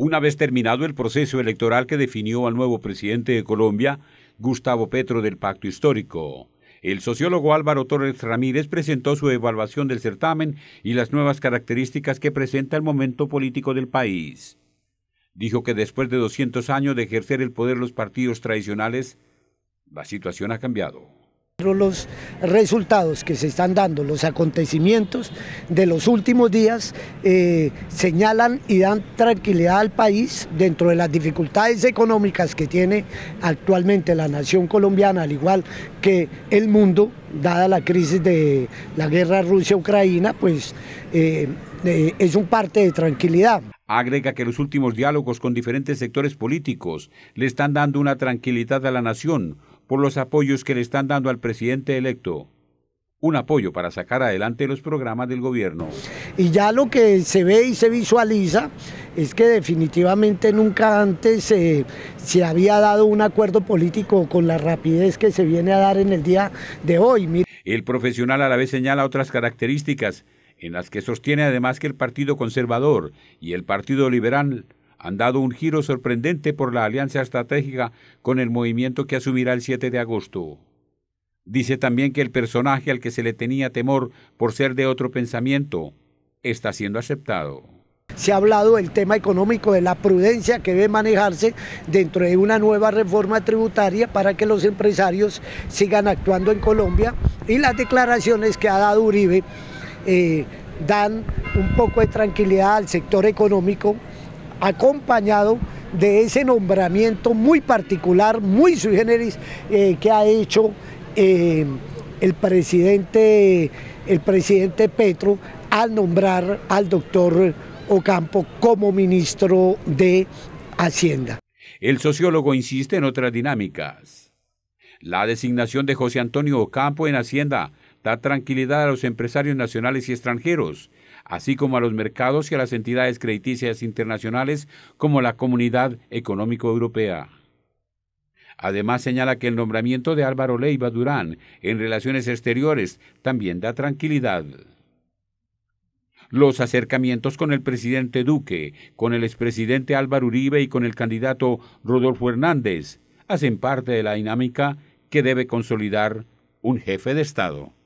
Una vez terminado el proceso electoral que definió al nuevo presidente de Colombia, Gustavo Petro del Pacto Histórico. El sociólogo Álvaro Torres Ramírez presentó su evaluación del certamen y las nuevas características que presenta el momento político del país. Dijo que después de 200 años de ejercer el poder los partidos tradicionales, la situación ha cambiado. Los resultados que se están dando, los acontecimientos de los últimos días eh, señalan y dan tranquilidad al país dentro de las dificultades económicas que tiene actualmente la nación colombiana, al igual que el mundo, dada la crisis de la guerra Rusia-Ucraína, pues eh, eh, es un parte de tranquilidad. Agrega que los últimos diálogos con diferentes sectores políticos le están dando una tranquilidad a la nación por los apoyos que le están dando al presidente electo. Un apoyo para sacar adelante los programas del gobierno. Y ya lo que se ve y se visualiza es que definitivamente nunca antes se, eh, se había dado un acuerdo político con la rapidez que se viene a dar en el día de hoy. El profesional a la vez señala otras características en las que sostiene además que el Partido Conservador y el Partido Liberal han dado un giro sorprendente por la alianza estratégica con el movimiento que asumirá el 7 de agosto. Dice también que el personaje al que se le tenía temor por ser de otro pensamiento está siendo aceptado. Se ha hablado del tema económico, de la prudencia que debe manejarse dentro de una nueva reforma tributaria para que los empresarios sigan actuando en Colombia y las declaraciones que ha dado Uribe eh, dan un poco de tranquilidad al sector económico acompañado de ese nombramiento muy particular, muy sui generis, eh, que ha hecho eh, el, presidente, el presidente Petro al nombrar al doctor Ocampo como ministro de Hacienda. El sociólogo insiste en otras dinámicas. La designación de José Antonio Ocampo en Hacienda da tranquilidad a los empresarios nacionales y extranjeros, así como a los mercados y a las entidades crediticias internacionales como la Comunidad Económico Europea. Además señala que el nombramiento de Álvaro Leiva Durán en relaciones exteriores también da tranquilidad. Los acercamientos con el presidente Duque, con el expresidente Álvaro Uribe y con el candidato Rodolfo Hernández hacen parte de la dinámica que debe consolidar un jefe de Estado.